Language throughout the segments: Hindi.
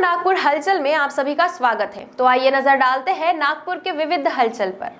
नागपुर हलचल में आप सभी का स्वागत है तो आइए नजर डालते हैं नागपुर के विविध हलचल पर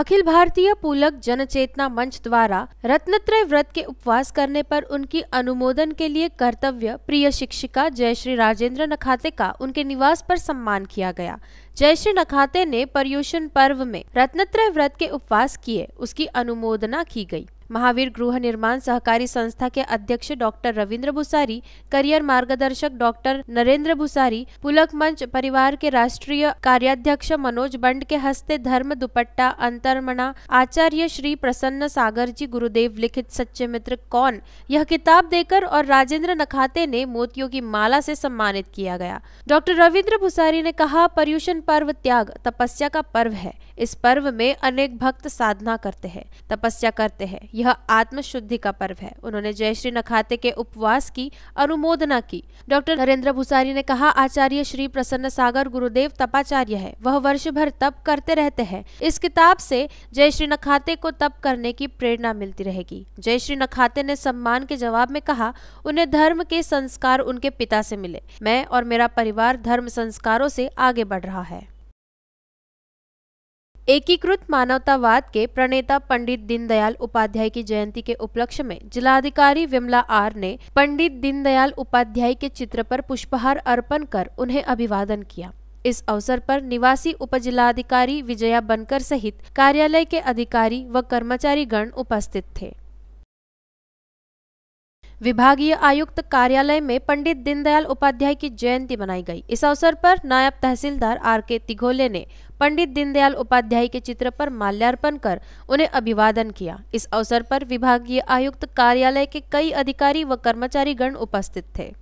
अखिल भारतीय पुलक जनचेतना मंच द्वारा रत्नत्रय व्रत के उपवास करने पर उनकी अनुमोदन के लिए कर्तव्य प्रिय शिक्षिका जयश्री राजेंद्र नखाते का उनके निवास पर सम्मान किया गया जयश्री नखाते ने पर्युषण पर्व में रत्नत्रय व्रत के उपवास किए उसकी अनुमोदना की गई महावीर गृह निर्माण सहकारी संस्था के अध्यक्ष डॉक्टर रविन्द्र भुसारी करियर मार्गदर्शक डॉक्टर नरेंद्र भुसारी पुलक मंच परिवार के राष्ट्रीय कार्याध्यक्ष मनोज बंड के हस्ते धर्म दुपट्टा अंतर्मणा आचार्य श्री प्रसन्न सागर जी गुरुदेव लिखित सच्चे मित्र कौन यह किताब देकर और राजेंद्र नखाते ने मोतियों की माला से सम्मानित किया गया डॉक्टर रविन्द्र भुसारी ने कहा पर्यूषण पर्व त्याग तपस्या का पर्व है इस पर्व में अनेक भक्त साधना करते हैं तपस्या करते हैं यह आत्म शुद्धि का पर्व है उन्होंने जय श्री नखाते के उपवास की अनुमोदना की डॉक्टर नरेंद्र भूसारी ने कहा आचार्य श्री प्रसन्न सागर गुरुदेव तपाचार्य है वह वर्ष भर तप करते रहते हैं इस किताब से जय श्री नखाते को तप करने की प्रेरणा मिलती रहेगी जय श्री नखाते ने सम्मान के जवाब में कहा उन्हें धर्म के संस्कार उनके पिता से मिले मैं और मेरा परिवार धर्म संस्कारों से आगे बढ़ रहा है एकीकृत मानवतावाद के प्रणेता पंडित दीनदयाल उपाध्याय की जयंती के उपलक्ष्य में जिलाधिकारी विमला आर ने पंडित दीनदयाल उपाध्याय के चित्र पर पुष्पहार अर्पण कर उन्हें अभिवादन किया इस अवसर पर निवासी उपजिलाधिकारी विजया बनकर सहित कार्यालय के अधिकारी व कर्मचारी गण उपस्थित थे विभागीय आयुक्त कार्यालय में पंडित दीनदयाल उपाध्याय की जयंती मनाई गई इस अवसर पर नायब तहसीलदार आर के तिघोले ने पंडित दीनदयाल उपाध्याय के चित्र पर माल्यार्पण कर उन्हें अभिवादन किया इस अवसर पर विभागीय आयुक्त कार्यालय के कई अधिकारी व कर्मचारीगण उपस्थित थे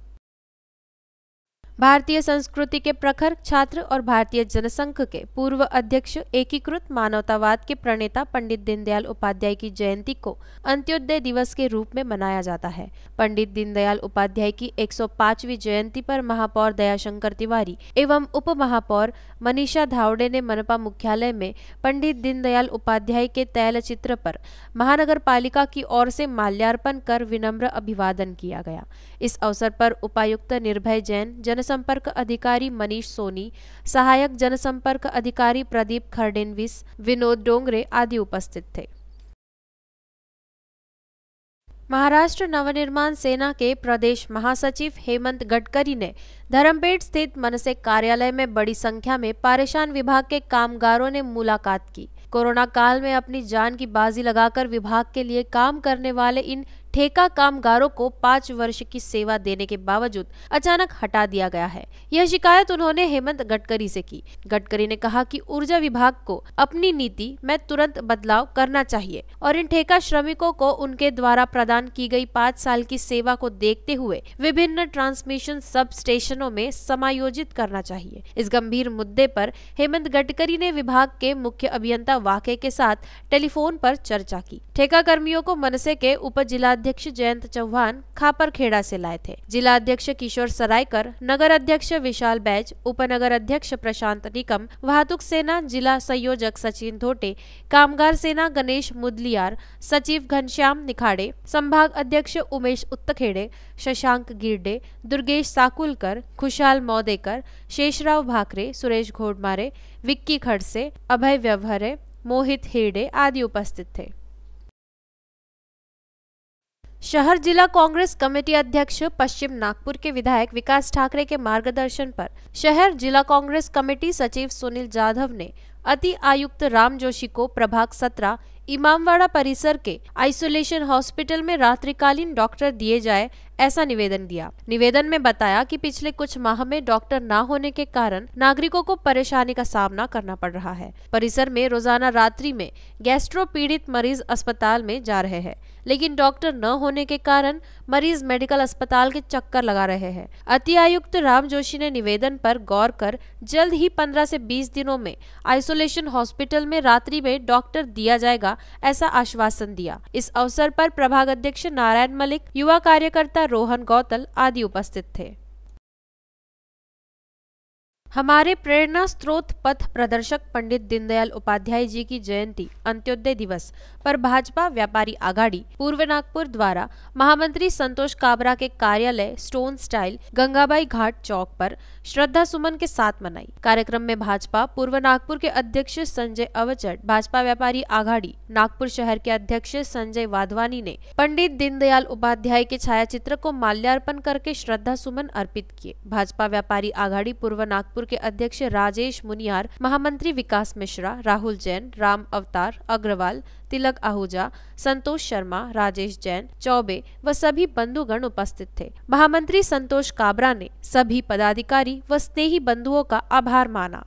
भारतीय संस्कृति के प्रखर छात्र और भारतीय जनसंघ के पूर्व अध्यक्ष एकीकृत मानवतावाद के प्रणेता पंडित दीनदयाल उपाध्याय की जयंती को अंत्योदय दिवस के रूप में मनाया जाता है पंडित दीनदयाल उपाध्याय की 105वीं जयंती पर महापौर दयाशंकर तिवारी एवं उप महापौर मनीषा धावड़े ने मनपा मुख्यालय में पंडित दीनदयाल उपाध्याय के तैल चित्र पर महानगर पालिका की ओर से माल्यार्पण कर विनम्र अभिवादन किया गया इस अवसर पर उपायुक्त निर्भय जैन जन जनसंपर्क अधिकारी मनीष सोनी सहायक जनसंपर्क अधिकारी प्रदीप खरडेनविस विनोद डोंगरे आदि उपस्थित थे महाराष्ट्र नवनिर्माण सेना के प्रदेश महासचिव हेमंत गडकरी ने धर्मपेट स्थित मनसे कार्यालय में बड़ी संख्या में पारेशान विभाग के कामगारों ने मुलाकात की कोरोना काल में अपनी जान की बाजी लगाकर विभाग के लिए काम करने वाले इन ठेका कामगारों को पाँच वर्ष की सेवा देने के बावजूद अचानक हटा दिया गया है यह शिकायत उन्होंने हेमंत गडकरी से की गडकरी ने कहा कि ऊर्जा विभाग को अपनी नीति में तुरंत बदलाव करना चाहिए और इन ठेका श्रमिकों को उनके द्वारा प्रदान की गई पाँच साल की सेवा को देखते हुए विभिन्न ट्रांसमिशन सब स्टेशनों में समायोजित करना चाहिए इस गंभीर मुद्दे पर हेमंत गडकरी ने विभाग के मुख्य अभियंता वाके के साथ टेलीफोन पर चर्चा की ठेका कर्मियों को मनसे के उप जिला अध्यक्ष जयंत चौहान खापरखेड़ा से लाए थे जिला अध्यक्ष किशोर सरायकर नगर अध्यक्ष विशाल बैज उपनगर अध्यक्ष प्रशांत निकम वाहतुक सेना जिला संयोजक सचिन धोटे कामगार सेना गणेश मुदलियार सचिव घनश्याम निखाड़े संभाग अध्यक्ष उमेश उत्तखेड़े शशांक गिरडे दुर्गेश साकुलकर खुशाल मौदेकर शेषराव भाकरे सुरेश घोडमारे विक्की खड़से अभय व्यवहारे मोहित हेडे आदि उपस्थित थे शहर जिला कांग्रेस कमेटी अध्यक्ष पश्चिम नागपुर के विधायक विकास ठाकरे के मार्गदर्शन पर शहर जिला कांग्रेस कमेटी सचिव सुनील जाधव ने अति आयुक्त राम जोशी को प्रभाग सत्रह इमामवाड़ा परिसर के आइसोलेशन हॉस्पिटल में रात्रिकालीन डॉक्टर दिए जाए ऐसा निवेदन दिया निवेदन में बताया कि पिछले कुछ माह में डॉक्टर ना होने के कारण नागरिकों को परेशानी का सामना करना पड़ रहा है परिसर में रोजाना रात्रि में गैस्ट्रो पीड़ित मरीज अस्पताल में जा रहे हैं लेकिन डॉक्टर न होने के कारण मरीज मेडिकल अस्पताल के चक्कर लगा रहे हैं अति आयुक्त राम जोशी ने निवेदन पर गौर कर जल्द ही 15 से 20 दिनों में आइसोलेशन हॉस्पिटल में रात्रि में डॉक्टर दिया जाएगा ऐसा आश्वासन दिया इस अवसर पर प्रभाग अध्यक्ष नारायण मलिक युवा कार्यकर्ता रोहन गौतल आदि उपस्थित थे हमारे प्रेरणा स्रोत पथ प्रदर्शक पंडित दीनदयाल उपाध्याय जी की जयंती अंत्योदय दिवस पर भाजपा व्यापारी आघाड़ी पूर्व नागपुर द्वारा महामंत्री संतोष काबरा के कार्यालय स्टोन स्टाइल गंगाबाई घाट चौक पर श्रद्धा सुमन के साथ मनाई कार्यक्रम में भाजपा पूर्व नागपुर के अध्यक्ष संजय अवचट भाजपा व्यापारी आघाड़ी नागपुर शहर के अध्यक्ष संजय वाधवानी ने पंडित दीनदयाल उपाध्याय के छायाचित्र को माल्यार्पण करके श्रद्धा सुमन अर्पित किए भाजपा व्यापारी आघाड़ी पूर्व नागपुर गोरखपुर के अध्यक्ष राजेश मुनियार महामंत्री विकास मिश्रा राहुल जैन राम अवतार अग्रवाल तिलक आहूजा संतोष शर्मा राजेश जैन चौबे व सभी बंधुगण उपस्थित थे महामंत्री संतोष काबरा ने सभी पदाधिकारी व स्नेही बंधुओं का आभार माना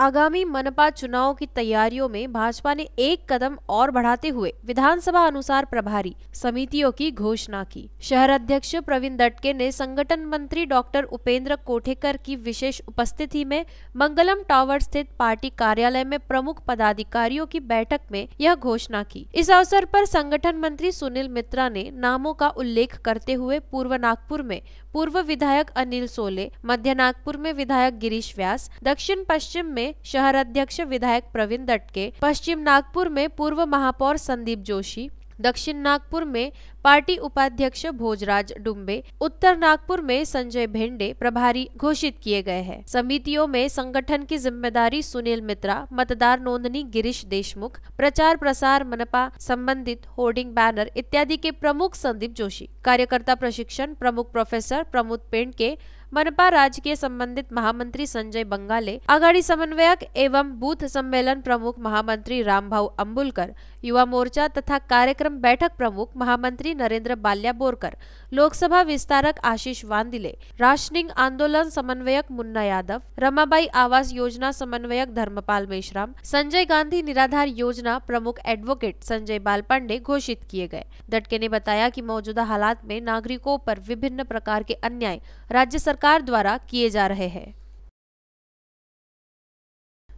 आगामी मनपा चुनाव की तैयारियों में भाजपा ने एक कदम और बढ़ाते हुए विधानसभा अनुसार प्रभारी समितियों की घोषणा की शहर अध्यक्ष प्रवीण दटके ने संगठन मंत्री डॉक्टर उपेंद्र कोठेकर की विशेष उपस्थिति में मंगलम टावर स्थित पार्टी कार्यालय में प्रमुख पदाधिकारियों की बैठक में यह घोषणा की इस अवसर पर संगठन मंत्री सुनील मित्रा ने नामों का उल्लेख करते हुए पूर्व नागपुर में पूर्व विधायक अनिल सोले मध्य नागपुर में विधायक गिरीश व्यास दक्षिण पश्चिम में शहर अध्यक्ष विधायक प्रवीण दटके पश्चिम नागपुर में पूर्व महापौर संदीप जोशी दक्षिण नागपुर में पार्टी उपाध्यक्ष भोजराज डुम्बे उत्तर नागपुर में संजय भेंडे प्रभारी घोषित किए गए हैं समितियों में संगठन की जिम्मेदारी सुनील मित्रा मतदार नोंदनी गिरीश देशमुख प्रचार प्रसार मनपा संबंधित होर्डिंग बैनर इत्यादि के प्रमुख संदीप जोशी कार्यकर्ता प्रशिक्षण प्रमुख प्रोफेसर प्रमोद पेंड के मनपा राज्य के संबंधित महामंत्री संजय बंगाले आघाड़ी समन्वयक एवं बूथ सम्मेलन प्रमुख महामंत्री रामभाऊ अम्बुलकर युवा मोर्चा तथा कार्यक्रम बैठक प्रमुख महामंत्री नरेंद्र बाल्या बोरकर लोकसभा विस्तारक आशीष वांदिले राशनिंग आंदोलन समन्वयक मुन्ना यादव रमाबाई आवास योजना समन्वयक धर्मपाल मेश्राम संजय गांधी निराधार योजना प्रमुख एडवोकेट संजय पांडे घोषित किए गए दटके ने बताया की मौजूदा हालात में नागरिकों पर विभिन्न प्रकार के अन्याय राज्य सरकार सरकार द्वारा किए जा रहे हैं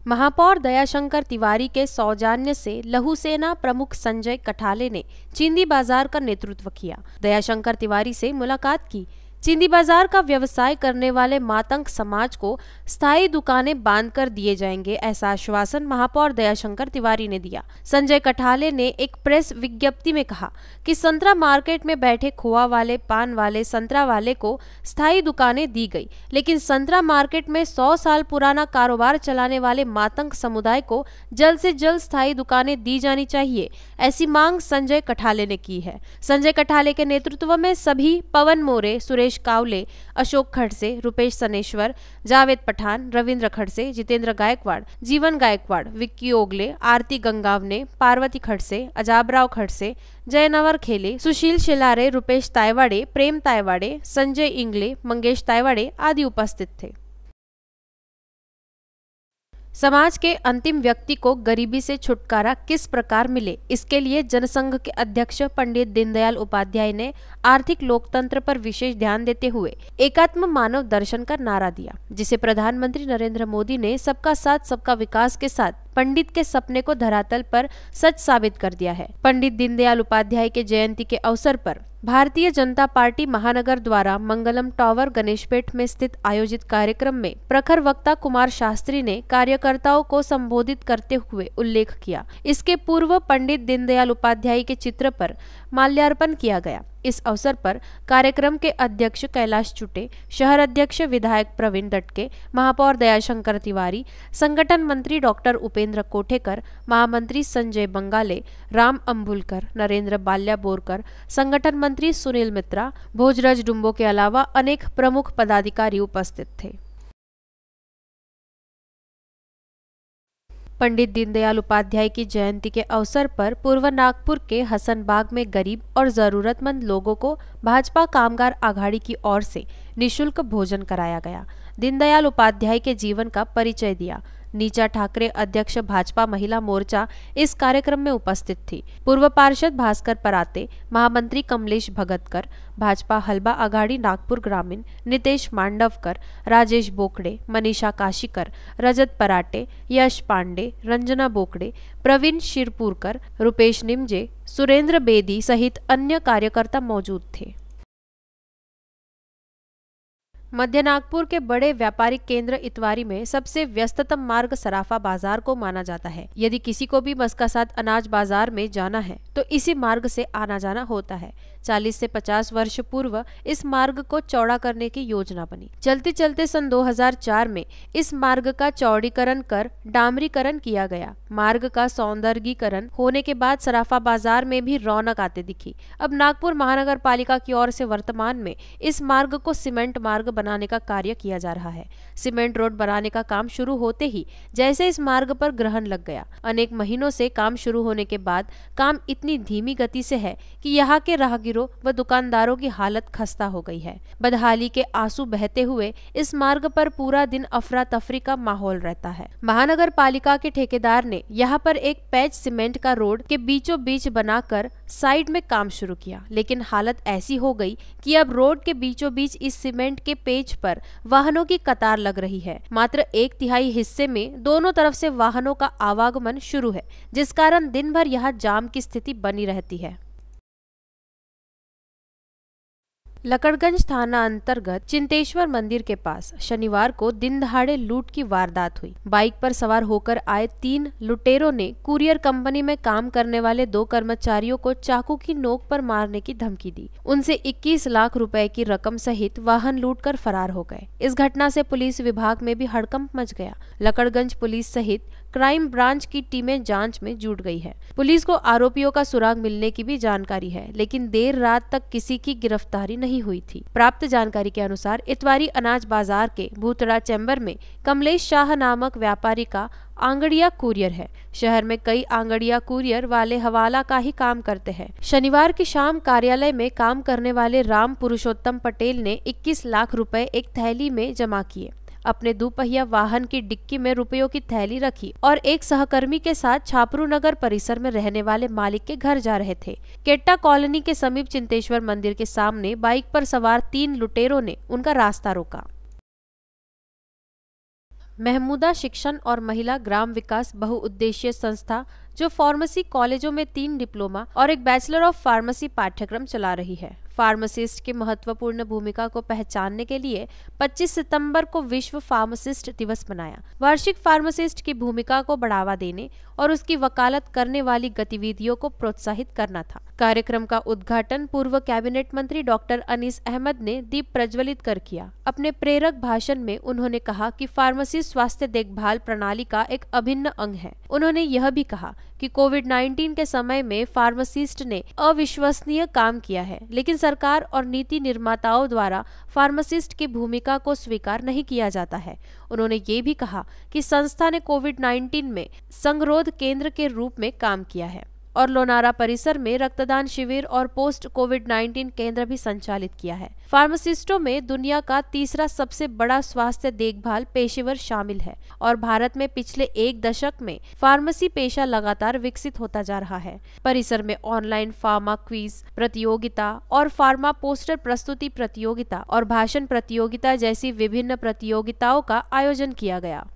महापौर दयाशंकर तिवारी के सौजान्य से लहू सेना प्रमुख संजय कठाले ने चिंदी बाजार का नेतृत्व किया दयाशंकर तिवारी से मुलाकात की चिंदी बाजार का व्यवसाय करने वाले मातंक समाज को स्थायी दुकानें बांध कर दिए जाएंगे ऐसा आश्वासन महापौर दयाशंकर तिवारी ने दिया संजय कठाले ने एक प्रेस विज्ञप्ति में कहा कि संतरा मार्केट में बैठे खोआ वाले पान वाले संतरा वाले को स्थायी दुकानें दी गई लेकिन संतरा मार्केट में सौ साल पुराना कारोबार चलाने वाले मातंक समुदाय को जल्द से जल्द स्थायी दुकानें दी जानी चाहिए ऐसी मांग संजय कठाले ने की है संजय कठाले के नेतृत्व में सभी पवन मोरे सुरेश सुरेश कावले अशोक खड़से रुपेश सनेश्वर जावेद पठान रविंद्र खड़से जितेंद्र गायकवाड़ जीवन गायकवाड़ विक्की ओगले आरती गंगावने पार्वती खड़से अजाबराव खड़से जयनवर खेले सुशील शेलारे रुपेश तायवाड़े प्रेम तायवाड़े संजय इंगले मंगेश तायवाड़े आदि उपस्थित थे समाज के अंतिम व्यक्ति को गरीबी से छुटकारा किस प्रकार मिले इसके लिए जनसंघ के अध्यक्ष पंडित दीनदयाल उपाध्याय ने आर्थिक लोकतंत्र पर विशेष ध्यान देते हुए एकात्म मानव दर्शन का नारा दिया जिसे प्रधानमंत्री नरेंद्र मोदी ने सबका साथ सबका विकास के साथ पंडित के सपने को धरातल पर सच साबित कर दिया है पंडित दीनदयाल उपाध्याय के जयंती के अवसर पर भारतीय जनता पार्टी महानगर द्वारा मंगलम टावर पेठ में स्थित आयोजित कार्यक्रम में प्रखर वक्ता कुमार शास्त्री ने कार्यकर्ताओं को संबोधित करते हुए उल्लेख किया इसके पूर्व पंडित दीनदयाल उपाध्याय के चित्र पर माल्यार्पण किया गया इस अवसर पर कार्यक्रम के अध्यक्ष कैलाश चुटे शहर अध्यक्ष विधायक प्रवीण दटके महापौर दयाशंकर तिवारी संगठन मंत्री डॉक्टर उपेंद्र कोठेकर महामंत्री संजय बंगाले राम अम्बुलकर नरेंद्र बाल्या बोरकर संगठन मंत्री सुनील मित्रा भोजरज डुम्बो के अलावा अनेक प्रमुख पदाधिकारी उपस्थित थे पंडित दीनदयाल उपाध्याय की जयंती के अवसर पर पूर्व नागपुर के हसनबाग में गरीब और ज़रूरतमंद लोगों को भाजपा कामगार आघाड़ी की ओर से निशुल्क भोजन कराया गया दीनदयाल उपाध्याय के जीवन का परिचय दिया नीचा ठाकरे अध्यक्ष भाजपा महिला मोर्चा इस कार्यक्रम में उपस्थित थी पूर्व पार्षद भास्कर पराते महामंत्री कमलेश भगतकर भाजपा हलबा अघाड़ी नागपुर ग्रामीण नितेश मांडवकर राजेश बोकड़े मनीषा काशीकर रजत पराटे यश पांडे रंजना बोकड़े प्रवीण शिरपुरकर रुपेश निमजे सुरेंद्र बेदी सहित अन्य कार्यकर्ता मौजूद थे मध्य नागपुर के बड़े व्यापारिक केंद्र इतवारी में सबसे व्यस्ततम मार्ग सराफा बाजार को माना जाता है यदि किसी को भी मस्का साथ अनाज बाजार में जाना है तो इसी मार्ग से आना जाना होता है 40 से 50 वर्ष पूर्व इस मार्ग को चौड़ा करने की योजना बनी चलते चलते सन 2004 में इस मार्ग का चौड़ीकरण कर डामरीकरण किया गया मार्ग का सौंदर्यीकरण होने के बाद सराफा बाजार में भी रौनक आते दिखी अब नागपुर महानगर पालिका की ओर से वर्तमान में इस मार्ग को सीमेंट मार्ग बनाने का कार्य किया जा रहा है सीमेंट रोड बनाने का काम शुरू होते ही जैसे इस मार्ग पर ग्रहण लग गया अनेक महीनों से काम शुरू होने के बाद काम इतनी धीमी गति से है कि यहाँ के राहगीर राहगीरों व दुकानदारों की हालत खस्ता हो गई है बदहाली के आंसू बहते हुए इस मार्ग पर पूरा दिन अफरा तफरी का माहौल रहता है महानगर पालिका के ठेकेदार ने यहाँ पर एक पैच सीमेंट का रोड के बीचों बीच बनाकर साइड में काम शुरू किया लेकिन हालत ऐसी हो गई कि अब रोड के बीचों बीच इस सीमेंट के पेज पर वाहनों की कतार लग रही है मात्र एक तिहाई हिस्से में दोनों तरफ से वाहनों का आवागमन शुरू है जिस कारण दिन भर यहाँ जाम की स्थिति बनी रहती है लकड़गंज थाना अंतर्गत चिंतेश्वर मंदिर के पास शनिवार को दिन दहाड़े लूट की वारदात हुई बाइक पर सवार होकर आए तीन लुटेरों ने कुरियर कंपनी में काम करने वाले दो कर्मचारियों को चाकू की नोक पर मारने की धमकी दी उनसे 21 लाख रुपए की रकम सहित वाहन लूटकर फरार हो गए इस घटना से पुलिस विभाग में भी हड़कंप मच गया लकड़गंज पुलिस सहित क्राइम ब्रांच की टीमें जांच में जुट गई है पुलिस को आरोपियों का सुराग मिलने की भी जानकारी है लेकिन देर रात तक किसी की गिरफ्तारी नहीं हुई थी प्राप्त जानकारी के अनुसार इतवारी अनाज बाजार के भूतड़ा चैम्बर में कमलेश शाह नामक व्यापारी का आंगड़िया कुरियर है शहर में कई आंगड़िया कुरियर वाले हवाला का ही काम करते हैं शनिवार की शाम कार्यालय में काम करने वाले राम पुरुषोत्तम पटेल ने 21 लाख रुपए एक थैली में जमा किए अपने दोपहिया वाहन की डिक्की में रुपयों की थैली रखी और एक सहकर्मी के साथ छापरू नगर परिसर में रहने वाले मालिक के घर जा रहे थे केट्टा कॉलोनी के समीप चिंतेश्वर मंदिर के सामने बाइक पर सवार तीन लुटेरों ने उनका रास्ता रोका महमूदा शिक्षण और महिला ग्राम विकास बहुउद्देशीय संस्था जो फार्मेसी कॉलेजों में तीन डिप्लोमा और एक बैचलर ऑफ फार्मेसी पाठ्यक्रम चला रही है फार्मासिस्ट की महत्वपूर्ण भूमिका को पहचानने के लिए 25 सितंबर को विश्व फार्मासिस्ट दिवस मनाया वार्षिक फार्मासिस्ट की भूमिका को बढ़ावा देने और उसकी वकालत करने वाली गतिविधियों को प्रोत्साहित करना था कार्यक्रम का उद्घाटन पूर्व कैबिनेट मंत्री डॉक्टर अनिस अहमद ने दीप प्रज्वलित कर किया अपने प्रेरक भाषण में उन्होंने कहा कि फार्मेसी स्वास्थ्य देखभाल प्रणाली का एक अभिन्न अंग है उन्होंने यह भी कहा कि कोविड 19 के समय में फार्मासिस्ट ने अविश्वसनीय काम किया है लेकिन सरकार और नीति निर्माताओं द्वारा फार्मासिस्ट की भूमिका को स्वीकार नहीं किया जाता है उन्होंने ये भी कहा कि संस्था ने कोविड 19 में संगरोध शोध केंद्र के रूप में काम किया है और लोनारा परिसर में रक्तदान शिविर और पोस्ट कोविड 19 केंद्र भी संचालित किया है फार्मासिस्टों में दुनिया का तीसरा सबसे बड़ा स्वास्थ्य देखभाल पेशेवर शामिल है और भारत में पिछले एक दशक में फार्मेसी पेशा लगातार विकसित होता जा रहा है परिसर में ऑनलाइन फार्मा क्विज प्रतियोगिता और फार्मा पोस्टर प्रस्तुति प्रतियोगिता और भाषण प्रतियोगिता जैसी विभिन्न प्रतियोगिताओं का आयोजन किया गया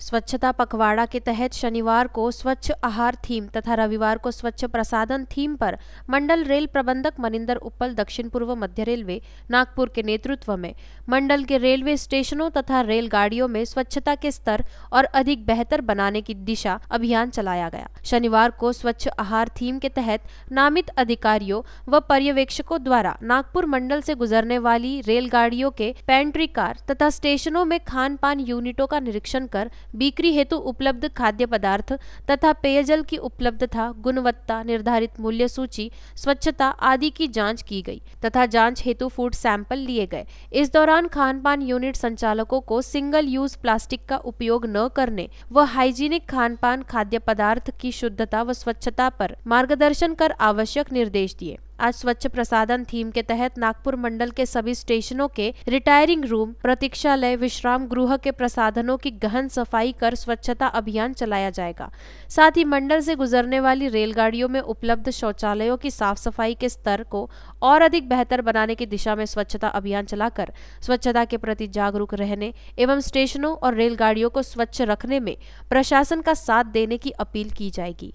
स्वच्छता पखवाड़ा के तहत शनिवार को स्वच्छ आहार थीम तथा रविवार को स्वच्छ प्रसादन थीम पर मंडल रेल प्रबंधक मनिंदर उपल दक्षिण पूर्व मध्य रेलवे नागपुर के नेतृत्व में मंडल के रेलवे स्टेशनों तथा रेलगाड़ियों में स्वच्छता के स्तर और अधिक बेहतर बनाने की दिशा अभियान चलाया गया शनिवार को स्वच्छ आहार थीम के तहत नामित अधिकारियों व पर्यवेक्षकों द्वारा नागपुर मंडल से गुजरने वाली रेलगाड़ियों के पेंट्री कार तथा स्टेशनों में खान पान यूनिटों का निरीक्षण कर बिक्री हेतु उपलब्ध खाद्य पदार्थ तथा पेयजल की उपलब्धता गुणवत्ता निर्धारित मूल्य सूची स्वच्छता आदि की जाँच की गई तथा जाँच हेतु फूड सैंपल लिए गए इस दौरान खान पान यूनिट संचालकों को सिंगल यूज प्लास्टिक का उपयोग न करने व हाइजीनिक खान पान खाद्य पदार्थ की शुद्धता व स्वच्छता पर मार्गदर्शन कर आवश्यक निर्देश दिए आज स्वच्छ प्रसादन थीम के तहत नागपुर मंडल के सभी स्टेशनों के रिटायरिंग रूम प्रतीक्षालय विश्राम गृह के प्रसाधनों की गहन सफाई कर स्वच्छता अभियान चलाया जाएगा साथ ही मंडल से गुजरने वाली रेलगाड़ियों में उपलब्ध शौचालयों की साफ सफाई के स्तर को और अधिक बेहतर बनाने की दिशा में स्वच्छता अभियान चलाकर स्वच्छता के प्रति जागरूक रहने एवं स्टेशनों और रेलगाड़ियों को स्वच्छ रखने में प्रशासन का साथ देने की अपील की जाएगी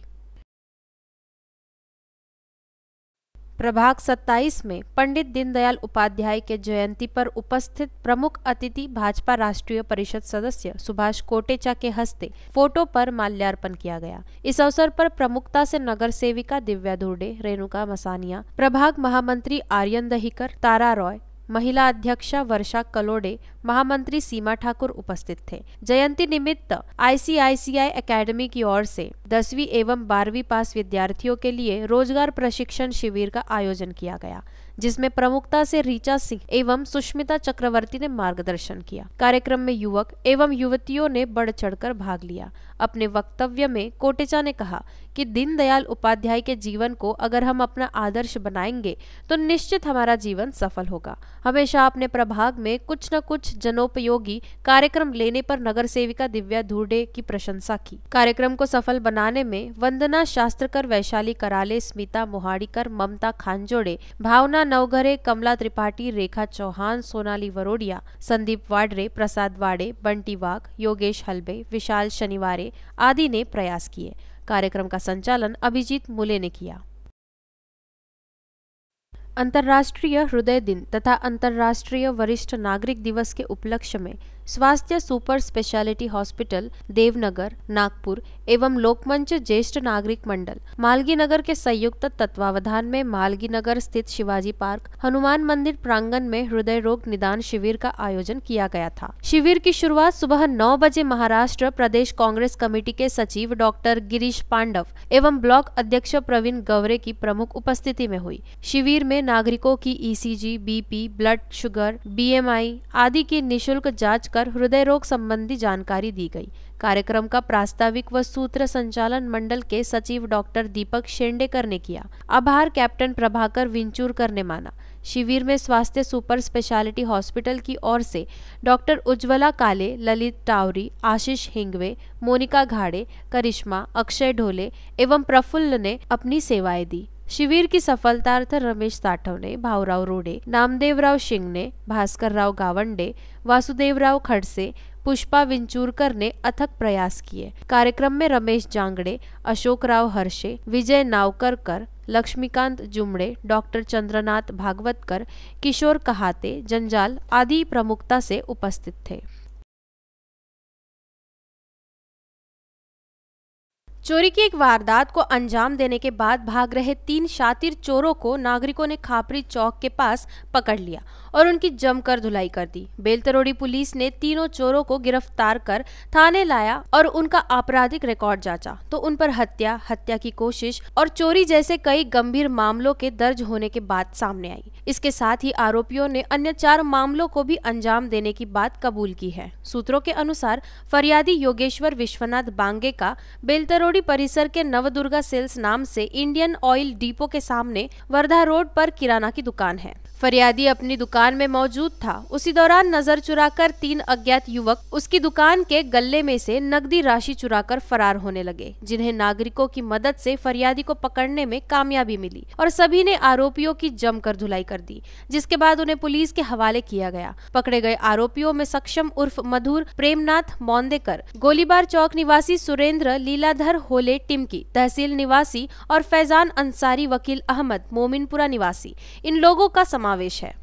प्रभाग 27 में पंडित दीनदयाल उपाध्याय के जयंती पर उपस्थित प्रमुख अतिथि भाजपा राष्ट्रीय परिषद सदस्य सुभाष कोटेचा के हस्ते फोटो पर माल्यार्पण किया गया इस अवसर पर प्रमुखता से नगर सेविका दिव्या धुर्डे रेणुका मसानिया प्रभाग महामंत्री आर्यन दहिकर तारा रॉय महिला अध्यक्षा वर्षा कलोडे महामंत्री सीमा ठाकुर उपस्थित थे जयंती निमित्त आईसीआईसीआई एकेडमी की ओर से दसवीं एवं बारहवीं पास विद्यार्थियों के लिए रोजगार प्रशिक्षण शिविर का आयोजन किया गया जिसमें प्रमुखता से रीचा सिंह एवं सुष्मिता चक्रवर्ती ने मार्गदर्शन किया कार्यक्रम में युवक एवं युवतियों ने बढ़ चढ़कर भाग लिया अपने वक्तव्य में कोटेचा ने कहा कि दीनदयाल उपाध्याय के जीवन को अगर हम अपना आदर्श बनाएंगे तो निश्चित हमारा जीवन सफल होगा हमेशा अपने प्रभाग में कुछ न कुछ जनोपयोगी कार्यक्रम लेने पर नगर सेविका दिव्या धूडे की प्रशंसा की कार्यक्रम को सफल बनाने में वंदना शास्त्रकर वैशाली कराले स्मिता मोहाड़ीकर ममता खानजोड़े भावना नवघरे कमला त्रिपाठी रेखा चौहान सोनाली वरोडिया संदीप वाडरे प्रसाद वाड़े बंटी वाघ योगेश हलबे विशाल शनिवारे आदि ने प्रयास किए कार्यक्रम का संचालन अभिजीत मुले ने किया अंतर्राष्ट्रीय हृदय दिन तथा अंतर्राष्ट्रीय वरिष्ठ नागरिक दिवस के उपलक्ष्य में स्वास्थ्य super speciality hospital Devnagar Nagpur एवं लोकमंच ज्येष्ठ नागरिक मंडल मालगी नगर के संयुक्त तत्वावधान में मालगी नगर स्थित शिवाजी पार्क हनुमान मंदिर प्रांगण में हृदय रोग निदान शिविर का आयोजन किया गया था शिविर की शुरुआत सुबह नौ बजे महाराष्ट्र प्रदेश कांग्रेस कमेटी के सचिव डॉक्टर गिरीश पांडव एवं ब्लॉक अध्यक्ष प्रवीण गवरे की प्रमुख उपस्थिति में हुई शिविर में नागरिकों की ECG, BP, blood sugar BMI आदि की निशुल्क जांच कर हृदय रोग संबंधी जानकारी दी गई कार्यक्रम का प्रास्ताविक व सूत्र संचालन मंडल के सचिव डॉक्टर दीपक शेंडेकर ने किया आभार कैप्टन प्रभाकर विंचूरकर ने माना शिविर में स्वास्थ्य सुपर स्पेशलिटी हॉस्पिटल की ओर से डॉक्टर उज्ज्वला काले ललित टावरी आशीष हिंगवे मोनिका घाड़े करिश्मा अक्षय ढोले एवं प्रफुल्ल ने अपनी सेवाएं दी शिविर की सफलतार्थ रमेश साठव ने भावराव रोडे नामदेवराव भास्कर राव गावंडे वासुदेवराव खड़से पुष्पा विंचूरकर ने अथक प्रयास किए कार्यक्रम में रमेश जांगड़े अशोक राव हर्षे विजय नावकरकर लक्ष्मीकांत जुमड़े डॉक्टर चंद्रनाथ भागवतकर किशोर कहाते जंजाल आदि प्रमुखता से उपस्थित थे चोरी की एक वारदात को अंजाम देने के बाद भाग रहे तीन शातिर चोरों को नागरिकों ने खापरी चौक के पास पकड़ लिया और उनकी जमकर धुलाई कर दी बेलतरोड़ी पुलिस ने तीनों चोरों को गिरफ्तार कर थाने लाया और उनका आपराधिक रिकॉर्ड जांचा तो उन पर हत्या हत्या की कोशिश और चोरी जैसे कई गंभीर मामलों के दर्ज होने के बाद सामने आई इसके साथ ही आरोपियों ने अन्य चार मामलों को भी अंजाम देने की बात कबूल की है सूत्रों के अनुसार फरियादी योगेश्वर विश्वनाथ बांगे का बेलतरोड़ी बारडोली परिसर के नवदुर्गा सेल्स नाम से इंडियन ऑयल डिपो के सामने वर्धा रोड पर किराना की दुकान है फरियादी अपनी दुकान में मौजूद था उसी दौरान नजर चुराकर तीन अज्ञात युवक उसकी दुकान के गले में से नकदी राशि चुराकर फरार होने लगे जिन्हें नागरिकों की मदद से फरियादी को पकड़ने में कामयाबी मिली और सभी ने आरोपियों की जमकर धुलाई कर दी जिसके बाद उन्हें पुलिस के हवाले किया गया पकड़े गए आरोपियों में सक्षम उर्फ मधुर प्रेमनाथ मौंदेकर गोलीबार चौक निवासी सुरेंद्र लीलाधर होले टिमकी तहसील निवासी और फैजान अंसारी वकील अहमद मोमिनपुरा निवासी इन लोगों का समावेश है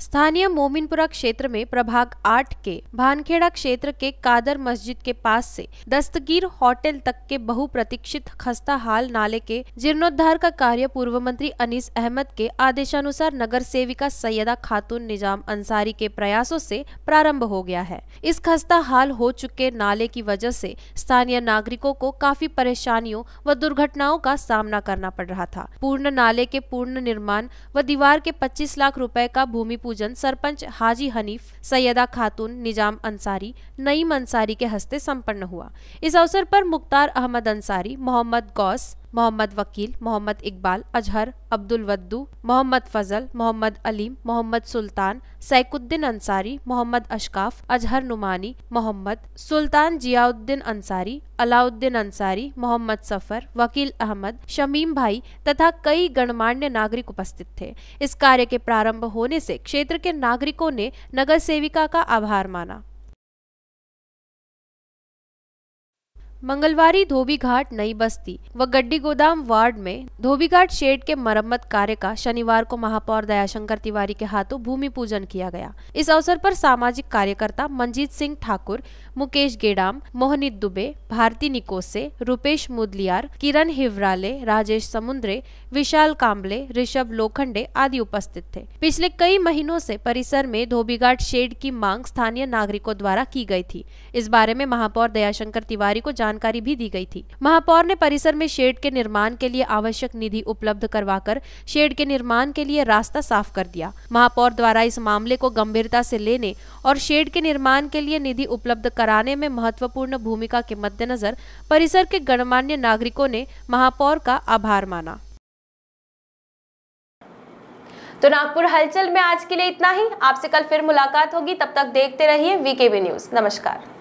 स्थानीय मोमिनपुरा क्षेत्र में प्रभाग आठ के भानखेड़ा क्षेत्र के कादर मस्जिद के पास से दस्तगीर होटल तक के बहुप्रतीक्षित खस्ता हाल नाले के जीर्णोद्धार का कार्य पूर्व मंत्री अनीस अहमद के आदेशानुसार नगर सेविका सैयदा खातून निजाम अंसारी के प्रयासों से प्रारंभ हो गया है इस खस्ता हाल हो चुके नाले की वजह से स्थानीय नागरिकों को काफी परेशानियों व दुर्घटनाओं का सामना करना पड़ रहा था पूर्ण नाले के पूर्ण निर्माण व दीवार के पच्चीस लाख रूपए का भूमि पूजन सरपंच हाजी हनीफ सैयदा खातून निजाम अंसारी नईम अंसारी के हस्ते संपन्न हुआ इस अवसर पर मुख्तार अहमद अंसारी मोहम्मद गौस मोहम्मद वकील मोहम्मद इकबाल अजहर अब्दुल वद्दू मोहम्मद फजल मोहम्मद अलीम मोहम्मद सुल्तान सैकुद्दीन अंसारी मोहम्मद अशकाफ अजहर नुमानी मोहम्मद सुल्तान जियाउद्दीन अंसारी अलाउद्दीन अंसारी मोहम्मद सफर वकील अहमद शमीम भाई तथा कई गणमान्य नागरिक उपस्थित थे इस कार्य के प्रारंभ होने से क्षेत्र के नागरिकों ने नगर सेविका का आभार माना मंगलवारी धोबी घाट नई बस्ती व गड्डी गोदाम वार्ड में धोबी घाट शेड के मरम्मत कार्य का शनिवार को महापौर दयाशंकर तिवारी के हाथों भूमि पूजन किया गया इस अवसर पर सामाजिक कार्यकर्ता मंजीत सिंह ठाकुर मुकेश गेडाम मोहनित दुबे भारती निकोसे रूपेश मुदलियार किरण हिवराले राजेश समुद्रे विशाल काम्बले ऋषभ लोखंडे आदि उपस्थित थे पिछले कई महीनों ऐसी परिसर में धोबीघाट शेड की मांग स्थानीय नागरिकों द्वारा की गयी थी इस बारे में महापौर दयाशंकर तिवारी को जान जानकारी भी दी गई थी महापौर ने परिसर में शेड के निर्माण के लिए आवश्यक निधि उपलब्ध करवाकर शेड के निर्माण के लिए रास्ता साफ कर दिया महापौर द्वारा इस मामले को गंभीरता से लेने और शेड के निर्माण के लिए निधि उपलब्ध कराने में महत्वपूर्ण भूमिका के मद्देनजर परिसर के गणमान्य नागरिकों ने महापौर का आभार माना तो नागपुर हलचल में आज के लिए इतना ही आपसे कल फिर मुलाकात होगी तब तक देखते रहिए वीकेबी न्यूज नमस्कार